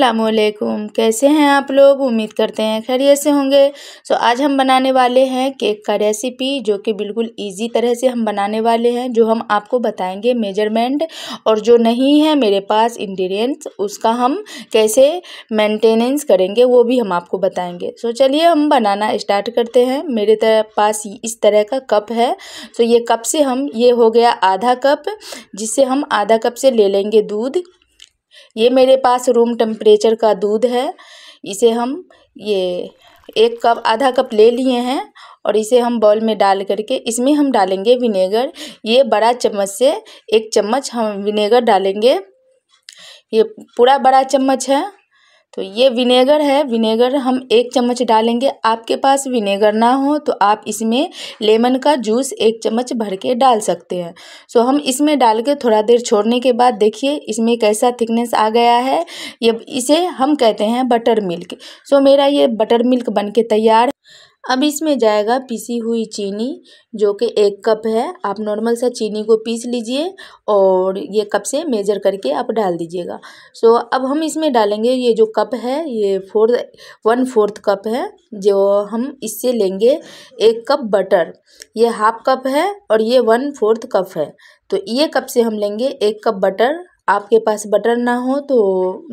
असलकुम कैसे हैं आप लोग उम्मीद करते हैं खैरियत से होंगे सो so, आज हम बनाने वाले हैं केक का रेसिपी जो कि बिल्कुल इजी तरह से हम बनाने वाले हैं जो हम आपको बताएंगे मेजरमेंट और जो नहीं है मेरे पास इंग्रेडिएंट्स उसका हम कैसे मेंटेनेंस करेंगे वो भी हम आपको बताएंगे सो so, चलिए हम बनाना इस्टार्ट करते हैं मेरे पास इस तरह का कप है सो so, ये कप से हम ये हो गया आधा कप जिससे हम आधा कप से ले लेंगे दूध ये मेरे पास रूम टेम्परेचर का दूध है इसे हम ये एक कप आधा कप ले लिए हैं और इसे हम बॉल में डाल करके इसमें हम डालेंगे विनेगर ये बड़ा चम्मच से एक चम्मच हम विनेगर डालेंगे ये पूरा बड़ा चम्मच है तो ये विनेगर है विनेगर हम एक चम्मच डालेंगे आपके पास विनेगर ना हो तो आप इसमें लेमन का जूस एक चम्मच भर के डाल सकते हैं सो हम इसमें डाल के थोड़ा देर छोड़ने के बाद देखिए इसमें कैसा थिकनेस आ गया है ये इसे हम कहते हैं बटर मिल्क सो मेरा ये बटर मिल्क बन के तैयार अब इसमें जाएगा पीसी हुई चीनी जो कि एक कप है आप नॉर्मल सा चीनी को पीस लीजिए और ये कप से मेजर करके आप डाल दीजिएगा सो so, अब हम इसमें डालेंगे ये जो कप है ये फोर वन फोर्थ कप है जो हम इससे लेंगे एक कप बटर ये हाफ कप है और ये वन फोर्थ कप है तो ये कप से हम लेंगे एक कप बटर आपके पास बटर ना हो तो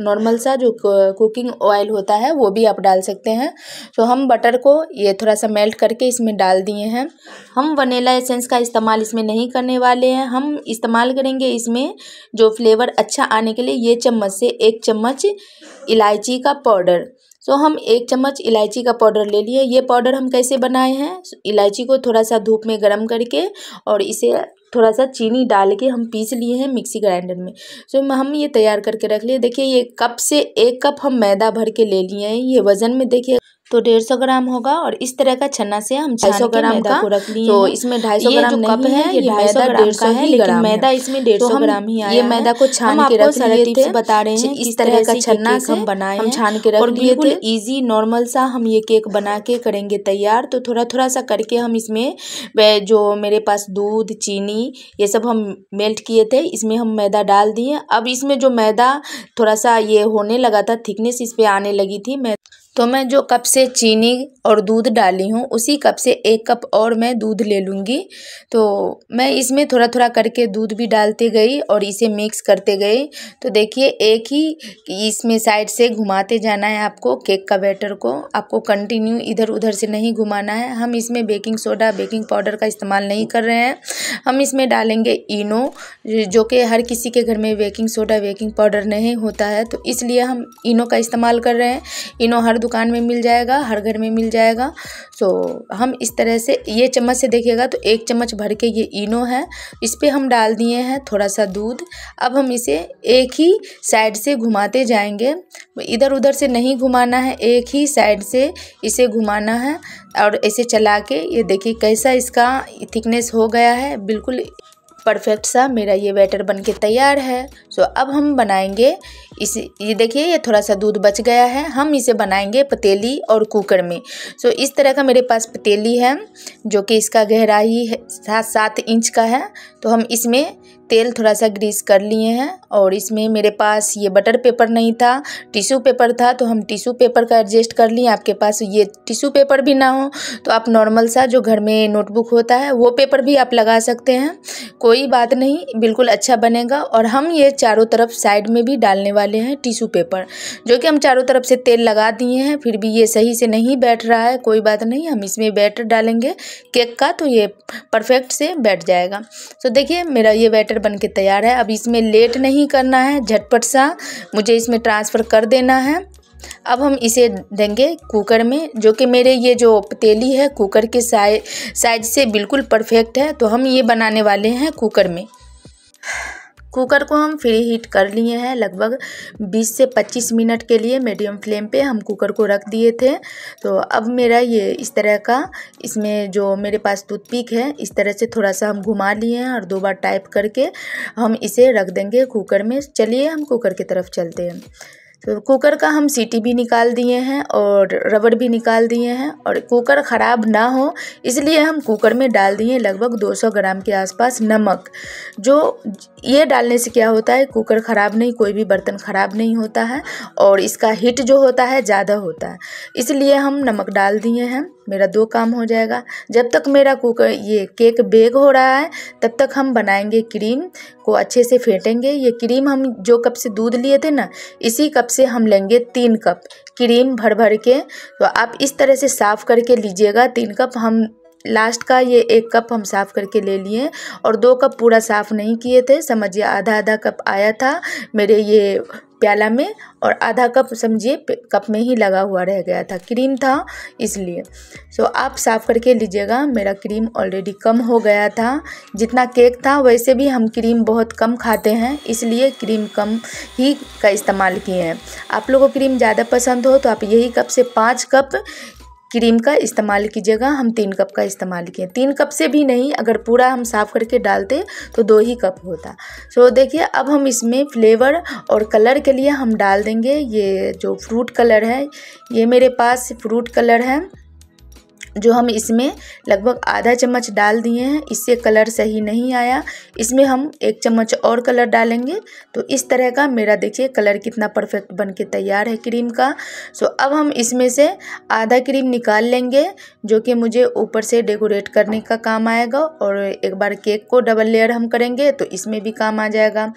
नॉर्मल सा जो कुकिंग ऑयल होता है वो भी आप डाल सकते हैं तो हम बटर को ये थोड़ा सा मेल्ट करके इसमें डाल दिए हैं हम वनीला एसेंस का इस्तेमाल इसमें नहीं करने वाले हैं हम इस्तेमाल करेंगे इसमें जो फ्लेवर अच्छा आने के लिए ये चम्मच से एक चम्मच इलायची का पाउडर तो हम एक चम्मच इलायची का पाउडर ले लिए ये पाउडर हम कैसे बनाए हैं इलायची को थोड़ा सा धूप में गर्म करके और इसे थोड़ा सा चीनी डाल के हम पीस लिए हैं मिक्सी ग्राइंडर में सो तो हम ये तैयार करके रख लिए देखिए ये कप से एक कप हम मैदा भर के ले लिए हैं ये वज़न में देखिए तो डेढ़ सौ ग्राम होगा और इस तरह का छन्ना से हम ढाई सौ ग्राम का रख लिए तो इसमें ढाई सौ ग्राम कप है ये ढाई सौ डेढ़ सौ है लेकिन मैदा इसमें तो डेढ़ सौ ग्राम ही आया ये मैदा को छान के रख सारे टिप्स बता रहे हैं इस तरह का छन्ना हम बनाए हम छान के रख लिए थे इजी नॉर्मल सा हम ये केक बना के करेंगे तैयार तो थोड़ा थोड़ा सा करके हम इसमें जो मेरे पास दूध चीनी ये सब हम मेल्ट किए थे इसमें हम मैदा डाल दिए अब इसमें जो मैदा थोड़ा सा ये होने लगा था थिकनेस इस पर आने लगी थी तो मैं जो कप से से चीनी और दूध डाली हूँ उसी कप से एक कप और मैं दूध ले लूँगी तो मैं इसमें थोड़ा थोड़ा करके दूध भी डालते गई और इसे मिक्स करते गई तो देखिए एक ही इसमें साइड से घुमाते जाना है आपको केक का बैटर को आपको कंटिन्यू इधर उधर से नहीं घुमाना है हम इसमें बेकिंग सोडा बेकिंग पाउडर का इस्तेमाल नहीं कर रहे हैं हम इसमें डालेंगे इनो जो कि हर किसी के घर में बेकिंग सोडा बेकिंग पाउडर नहीं होता है तो इसलिए हम इनो का इस्तेमाल कर रहे हैं इनो हर दुकान में मिल जाएगा जाएगा हर घर में मिल जाएगा सो हम इस तरह से ये चम्मच से देखिएगा तो एक चम्मच भर के ये इनो है इस पर हम डाल दिए हैं थोड़ा सा दूध अब हम इसे एक ही साइड से घुमाते जाएंगे इधर उधर से नहीं घुमाना है एक ही साइड से इसे घुमाना है और इसे चला के ये देखिए कैसा इसका थिकनेस हो गया है बिल्कुल परफेक्ट सा मेरा ये बैटर बन के तैयार है सो अब हम बनाएंगे इस ये देखिए ये थोड़ा सा दूध बच गया है हम इसे बनाएंगे पतीली और कुकर में सो इस तरह का मेरे पास पतीली है जो कि इसका गहराई है सात सात इंच का है तो हम इसमें तेल थोड़ा सा ग्रीस कर लिए हैं और इसमें मेरे पास ये बटर पेपर नहीं था टिश्यू पेपर था तो हम टिश्यू पेपर का एडजस्ट कर लिए आपके पास ये टिश्यू पेपर भी ना हो तो आप नॉर्मल सा जो घर में नोटबुक होता है वो पेपर भी आप लगा सकते हैं कोई बात नहीं बिल्कुल अच्छा बनेगा और हम ये चारों तरफ साइड में भी डालने वाले हैं टिशू पेपर जो कि हम चारों तरफ से तेल लगा दिए हैं फिर भी ये सही से नहीं बैठ रहा है कोई बात नहीं हम इसमें बैटर डालेंगे केक का तो ये परफेक्ट से बैठ जाएगा तो देखिए मेरा ये बैटर बैटर बनके तैयार है अब इसमें लेट नहीं करना है झटपट सा मुझे इसमें ट्रांसफ़र कर देना है अब हम इसे देंगे कुकर में जो कि मेरे ये जो पतीली है कुकर के साइज साइज से बिल्कुल परफेक्ट है तो हम ये बनाने वाले हैं कुकर में कुकर को हम फ्री हीट कर लिए हैं लगभग 20 से 25 मिनट के लिए मीडियम फ्लेम पे हम कुकर को रख दिए थे तो अब मेरा ये इस तरह का इसमें जो मेरे पास टूथपिक है इस तरह से थोड़ा सा हम घुमा लिए हैं और दो बार टाइप करके हम इसे रख देंगे कुकर में चलिए हम कुकर की तरफ चलते हैं तो कुकर का हम सीटी भी निकाल दिए हैं और रबड़ भी निकाल दिए हैं और कुकर ख़राब ना हो इसलिए हम कुकर में डाल दिए लगभग 200 ग्राम के आसपास नमक जो ये डालने से क्या होता है कुकर ख़राब नहीं कोई भी बर्तन ख़राब नहीं होता है और इसका हीट जो होता है ज़्यादा होता है इसलिए हम नमक डाल दिए हैं मेरा दो काम हो जाएगा जब तक मेरा कुकर ये केक बेक हो रहा है तब तक हम बनाएंगे क्रीम को अच्छे से फेंटेंगे ये क्रीम हम जो कप से दूध लिए थे ना इसी कप से हम लेंगे तीन कप क्रीम भर भर के तो आप इस तरह से साफ़ करके लीजिएगा तीन कप हम लास्ट का ये एक कप हम साफ़ करके ले लिए और दो कप पूरा साफ़ नहीं किए थे समझिए आधा आधा कप आया था मेरे ये प्याला में और आधा कप समझिए कप में ही लगा हुआ रह गया था क्रीम था इसलिए सो आप साफ़ करके लीजिएगा मेरा क्रीम ऑलरेडी कम हो गया था जितना केक था वैसे भी हम क्रीम बहुत कम खाते हैं इसलिए क्रीम कम ही का इस्तेमाल किए हैं आप लोगों को क्रीम ज़्यादा पसंद हो तो आप यही कप से पाँच कप क्रीम का इस्तेमाल की जगह हम तीन कप का इस्तेमाल किए तीन कप से भी नहीं अगर पूरा हम साफ़ करके डालते तो दो ही कप होता सो तो so, देखिए अब हम इसमें फ्लेवर और कलर के लिए हम डाल देंगे ये जो फ्रूट कलर है ये मेरे पास फ्रूट कलर है जो हम इसमें लगभग आधा चम्मच डाल दिए हैं इससे कलर सही नहीं आया इसमें हम एक चम्मच और कलर डालेंगे तो इस तरह का मेरा देखिए कलर कितना परफेक्ट बन के तैयार है क्रीम का सो अब हम इसमें से आधा क्रीम निकाल लेंगे जो कि मुझे ऊपर से डेकोरेट करने का काम आएगा और एक बार केक को डबल लेयर हम करेंगे तो इसमें भी काम आ जाएगा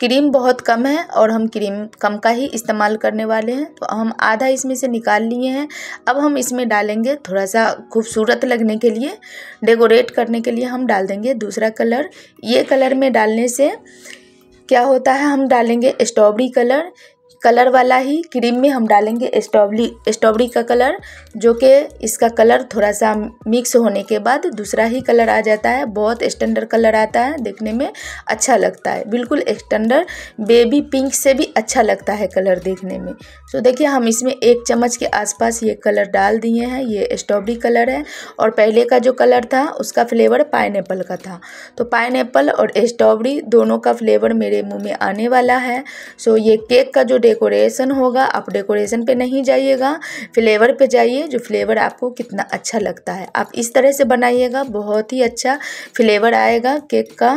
क्रीम बहुत कम है और हम क्रीम कम का ही इस्तेमाल करने वाले हैं तो हम आधा इसमें से निकाल लिए हैं अब हम इसमें डालेंगे थोड़ा सा खूबसूरत लगने के लिए डेकोरेट करने के लिए हम डाल देंगे दूसरा कलर ये कलर में डालने से क्या होता है हम डालेंगे स्ट्रॉबेरी कलर कलर वाला ही क्रीम में हम डालेंगे स्ट्रॉबरी स्ट्रॉबरी का कलर जो कि इसका कलर थोड़ा सा मिक्स होने के बाद दूसरा ही कलर आ जाता है बहुत स्टैंडर्ड कलर आता है देखने में अच्छा लगता है बिल्कुल स्टैंडर्ड बेबी पिंक से भी अच्छा लगता है कलर देखने में सो तो देखिए हम इसमें एक चम्मच के आसपास ये कलर डाल दिए हैं ये स्ट्रॉबेरी कलर है और पहले का जो कलर था उसका फ्लेवर पाइन का था तो पाइन और स्ट्रॉबेरी दोनों का फ्लेवर मेरे मुँह में आने वाला है सो ये केक का जो डेकोरेशन होगा आप डेकोरेशन पे नहीं जाइएगा फ्लेवर पे जाइए जो फ्लेवर आपको कितना अच्छा लगता है आप इस तरह से बनाइएगा बहुत ही अच्छा फ्लेवर आएगा केक का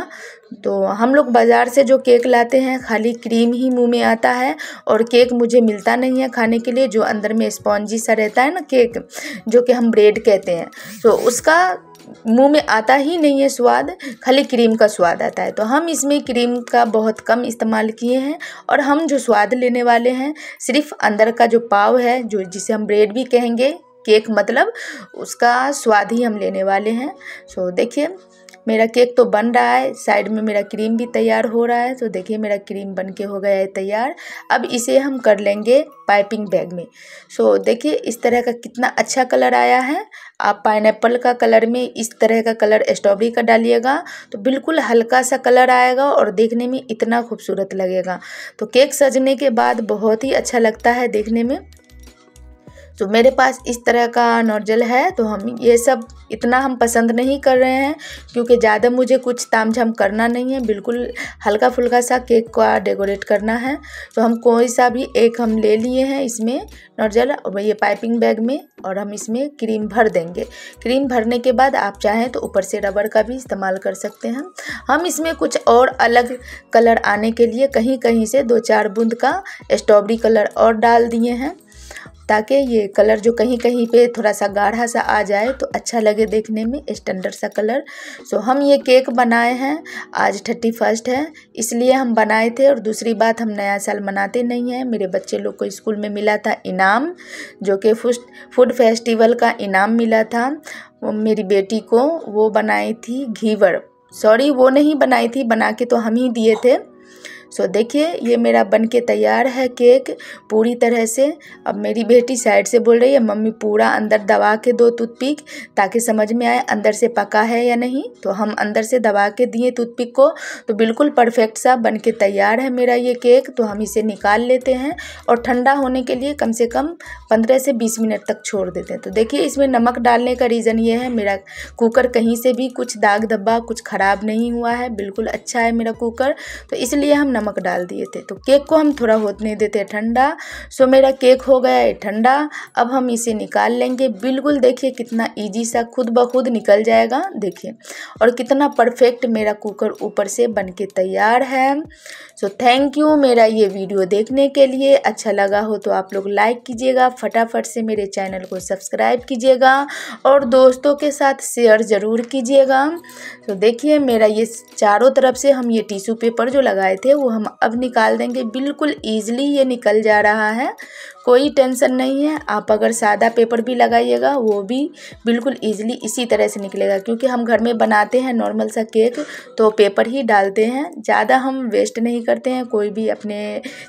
तो हम लोग बाज़ार से जो केक लाते हैं खाली क्रीम ही मुंह में आता है और केक मुझे मिलता नहीं है खाने के लिए जो अंदर में स्पॉन्जी सा रहता है ना केक जो कि हम ब्रेड कहते हैं तो उसका मुंह में आता ही नहीं है स्वाद खाली क्रीम का स्वाद आता है तो हम इसमें क्रीम का बहुत कम इस्तेमाल किए हैं और हम जो स्वाद लेने वाले हैं सिर्फ अंदर का जो पाव है जो जिसे हम ब्रेड भी कहेंगे केक मतलब उसका स्वाद ही हम लेने वाले हैं सो देखिए मेरा केक तो बन रहा है साइड में मेरा क्रीम भी तैयार हो रहा है तो देखिए मेरा क्रीम बन के हो गया है तैयार अब इसे हम कर लेंगे पाइपिंग बैग में सो so, देखिए इस तरह का कितना अच्छा कलर आया है आप पाइन का कलर में इस तरह का कलर स्ट्रॉबेरी का डालिएगा तो बिल्कुल हल्का सा कलर आएगा और देखने में इतना खूबसूरत लगेगा तो केक सजने के बाद बहुत ही अच्छा लगता है देखने में तो मेरे पास इस तरह का नॉर्जल है तो हम ये सब इतना हम पसंद नहीं कर रहे हैं क्योंकि ज़्यादा मुझे कुछ ताम झाम करना नहीं है बिल्कुल हल्का फुल्का सा केक का डेकोरेट करना है तो हम कोई सा भी एक हम ले लिए हैं इसमें और ये पाइपिंग बैग में और हम इसमें क्रीम भर देंगे क्रीम भरने के बाद आप चाहें तो ऊपर से रबर का भी इस्तेमाल कर सकते हैं हम इसमें कुछ और अलग कलर आने के लिए कहीं कहीं से दो चार बूंद का स्ट्रॉबेरी कलर और डाल दिए हैं ताकि ये कलर जो कहीं कहीं पे थोड़ा सा गाढ़ा सा आ जाए तो अच्छा लगे देखने में स्टैंडर्ड सा कलर सो हम ये केक बनाए हैं आज थर्टी फर्स्ट है इसलिए हम बनाए थे और दूसरी बात हम नया साल मनाते नहीं हैं मेरे बच्चे लोग को स्कूल में मिला था इनाम जो कि फूड फेस्टिवल का इनाम मिला था मेरी बेटी को वो बनाई थी घीवर सॉरी वो नहीं बनाई थी बना के तो हम ही दिए थे सो देखिए ये मेरा बन के तैयार है केक पूरी तरह से अब मेरी बेटी साइड से बोल रही है मम्मी पूरा अंदर दबा के दो टूथपिक ताकि समझ में आए अंदर से पका है या नहीं तो हम अंदर से दबा के दिए टूथपिक को तो बिल्कुल परफेक्ट सा बन के तैयार है मेरा ये केक तो हम इसे निकाल लेते हैं और ठंडा होने के लिए कम से कम पंद्रह से बीस मिनट तक छोड़ देते हैं तो देखिए इसमें नमक डालने का रीज़न ये है मेरा कुकर कहीं से भी कुछ दाग धब्बा कुछ ख़राब नहीं हुआ है बिल्कुल अच्छा है मेरा कुकर तो इसलिए हम नमक डाल दिए थे तो केक को हम थोड़ा होने देते ठंडा सो मेरा केक हो गया है ठंडा अब हम इसे निकाल लेंगे बिल्कुल देखिए कितना ईजी सा खुद ब खुद निकल जाएगा देखिए और कितना परफेक्ट मेरा कुकर ऊपर से बन के तैयार है सो थैंक यू मेरा ये वीडियो देखने के लिए अच्छा लगा हो तो आप लोग लाइक कीजिएगा फटाफट से मेरे चैनल को सब्सक्राइब कीजिएगा और दोस्तों के साथ शेयर ज़रूर कीजिएगा तो देखिए मेरा ये चारों तरफ से हम ये टिश्यू पेपर जो लगाए थे वो हम अब निकाल देंगे बिल्कुल ईजिली ये निकल जा रहा है कोई टेंशन नहीं है आप अगर सादा पेपर भी लगाइएगा वो भी बिल्कुल ईजिली इसी तरह से निकलेगा क्योंकि हम घर में बनाते हैं नॉर्मल सा केक तो पेपर ही डालते हैं ज़्यादा हम वेस्ट नहीं करते हैं कोई भी अपने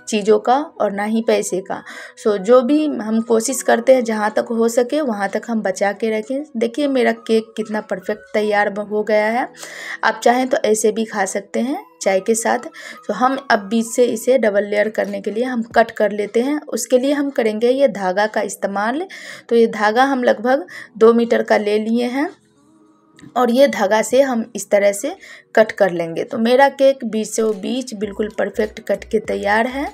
चीज़ों का और ना ही पैसे का सो जो भी हम कोशिश करते हैं जहाँ तक हो सके वहाँ तक हम बचा के रखें देखिए मेरा केक कितना परफेक्ट तैयार हो गया है आप चाहें तो ऐसे भी खा सकते हैं चाय के साथ तो हम अब बीच से इसे डबल लेयर करने के लिए हम कट कर लेते हैं उसके लिए हम करेंगे ये धागा का इस्तेमाल तो ये धागा हम लगभग दो मीटर का ले लिए हैं और ये धागा से हम इस तरह से कट कर लेंगे तो मेरा केक बीच से बीच बिल्कुल परफेक्ट कट के तैयार है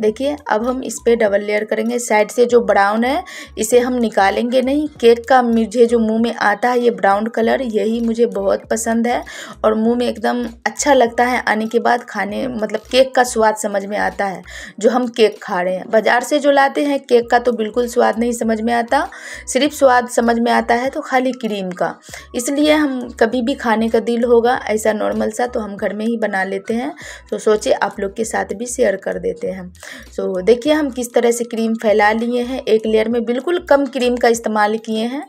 देखिए अब हम इस पर डबल लेयर करेंगे साइड से जो ब्राउन है इसे हम निकालेंगे नहीं केक का मुझे जो मुंह में आता है ये ब्राउन कलर यही मुझे बहुत पसंद है और मुंह में एकदम अच्छा लगता है आने के बाद खाने मतलब केक का स्वाद समझ में आता है जो हम केक खा रहे हैं बाज़ार से जो लाते हैं केक का तो बिल्कुल स्वाद नहीं समझ में आता सिर्फ स्वाद समझ में आता है तो खाली क्रीम का इसलिए हम कभी भी खाने का दिल होगा ऐसा नॉर्मल सा तो हम घर में ही बना लेते हैं तो सोचे आप लोग के साथ भी शेयर कर देते हैं सो so, देखिए हम किस तरह से क्रीम फैला लिए हैं एक लेयर में बिल्कुल कम क्रीम का इस्तेमाल किए हैं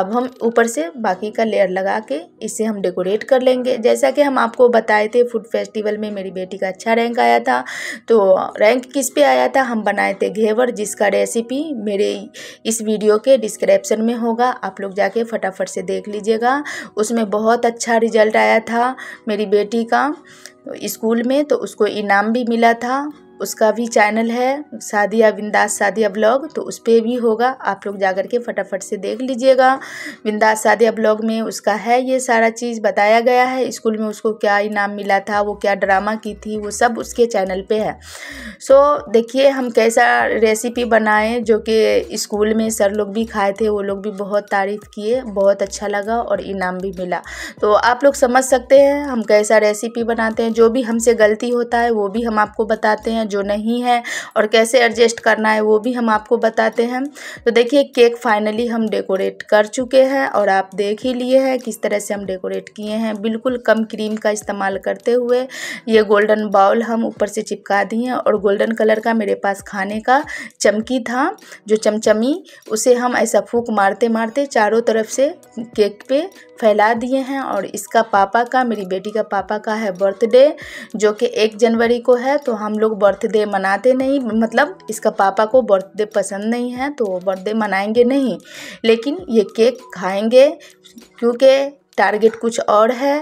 अब हम ऊपर से बाकी का लेयर लगा के इसे हम डेकोरेट कर लेंगे जैसा कि हम आपको बताए थे फूड फेस्टिवल में मेरी बेटी का अच्छा रैंक आया था तो रैंक किस पे आया था हम बनाए थे घेवर जिसका रेसिपी मेरे इस वीडियो के डिस्क्रिप्शन में होगा आप लोग जाके फटाफट से देख लीजिएगा उसमें बहुत अच्छा रिजल्ट आया था मेरी बेटी का स्कूल में तो उसको इनाम भी मिला था उसका भी चैनल है सादिया बिंदास सादिया ब्लॉग तो उस पर भी होगा आप लोग जाकर के फटाफट से देख लीजिएगा बिंदास सादिया ब्लॉग में उसका है ये सारा चीज़ बताया गया है स्कूल में उसको क्या इनाम मिला था वो क्या ड्रामा की थी वो सब उसके चैनल पे है सो देखिए हम कैसा रेसिपी बनाएं जो कि स्कूल में सर लोग भी खाए थे वो लोग भी बहुत तारीफ़ किए बहुत अच्छा लगा और इनाम भी मिला तो आप लोग समझ सकते हैं हम कैसा रेसिपी बनाते हैं जो भी हमसे गलती होता है वो भी हम आपको बताते हैं जो नहीं है और कैसे एडजस्ट करना है वो भी हम आपको बताते हैं तो देखिए केक फाइनली हम डेकोरेट कर चुके हैं और आप देख ही लिए हैं किस तरह से हम डेकोरेट किए हैं बिल्कुल कम क्रीम का इस्तेमाल करते हुए ये गोल्डन बाउल हम ऊपर से चिपका दिए और गोल्डन कलर का मेरे पास खाने का चमकी था जो चमचमी उसे हम ऐसा फूक मारते मारते चारों तरफ से केक पे फैला दिए हैं और इसका पापा का मेरी बेटी का पापा का है बर्थडे जो कि एक जनवरी को है तो हम लोग बर्थ बर्थडे मनाते नहीं मतलब इसका पापा को बर्थडे पसंद नहीं है तो वो बर्थडे मनाएंगे नहीं लेकिन ये केक खाएंगे क्योंकि टारगेट कुछ और है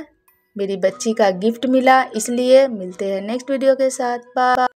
मेरी बच्ची का गिफ्ट मिला इसलिए मिलते हैं नेक्स्ट वीडियो के साथ बाय